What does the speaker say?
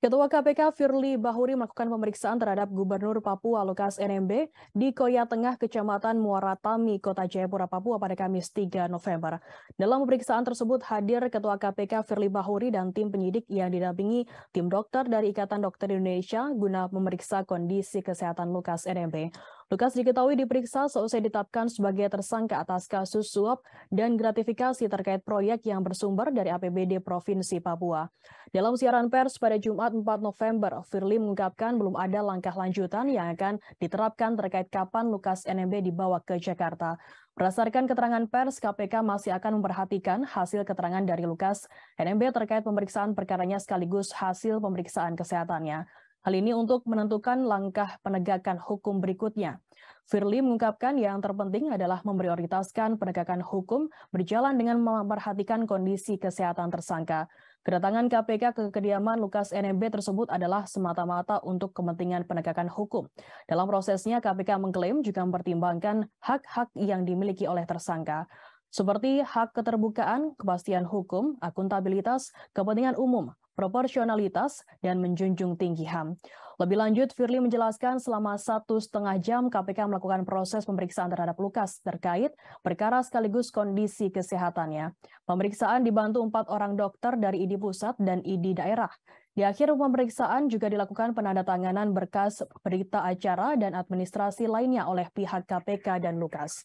Ketua KPK Firly Bahuri melakukan pemeriksaan terhadap Gubernur Papua Lukas NMB di Koya Tengah, Kecamatan Muara Tami, Kota Jayapura, Papua pada Kamis 3 November. Dalam pemeriksaan tersebut hadir Ketua KPK Firly Bahuri dan tim penyidik yang didampingi tim dokter dari Ikatan Dokter Indonesia guna memeriksa kondisi kesehatan Lukas NMB. Lukas diketahui diperiksa seusai ditetapkan sebagai tersangka atas kasus suap dan gratifikasi terkait proyek yang bersumber dari APBD Provinsi Papua. Dalam siaran pers pada Jumat 4 November, Firly mengungkapkan belum ada langkah lanjutan yang akan diterapkan terkait kapan Lukas NMB dibawa ke Jakarta. Berdasarkan keterangan pers, KPK masih akan memperhatikan hasil keterangan dari Lukas NMB terkait pemeriksaan perkaranya sekaligus hasil pemeriksaan kesehatannya. Hal ini untuk menentukan langkah penegakan hukum berikutnya. Firly mengungkapkan yang terpenting adalah memprioritaskan penegakan hukum berjalan dengan memperhatikan kondisi kesehatan tersangka. Kedatangan KPK ke kediaman Lukas NMB tersebut adalah semata-mata untuk kepentingan penegakan hukum. Dalam prosesnya, KPK mengklaim juga mempertimbangkan hak-hak yang dimiliki oleh tersangka seperti hak keterbukaan, kepastian hukum, akuntabilitas, kepentingan umum, proporsionalitas, dan menjunjung tinggi HAM. Lebih lanjut, Firly menjelaskan selama satu setengah jam KPK melakukan proses pemeriksaan terhadap Lukas terkait perkara sekaligus kondisi kesehatannya. Pemeriksaan dibantu empat orang dokter dari ID pusat dan ID daerah. Di akhir pemeriksaan juga dilakukan penandatanganan berkas berita acara dan administrasi lainnya oleh pihak KPK dan Lukas.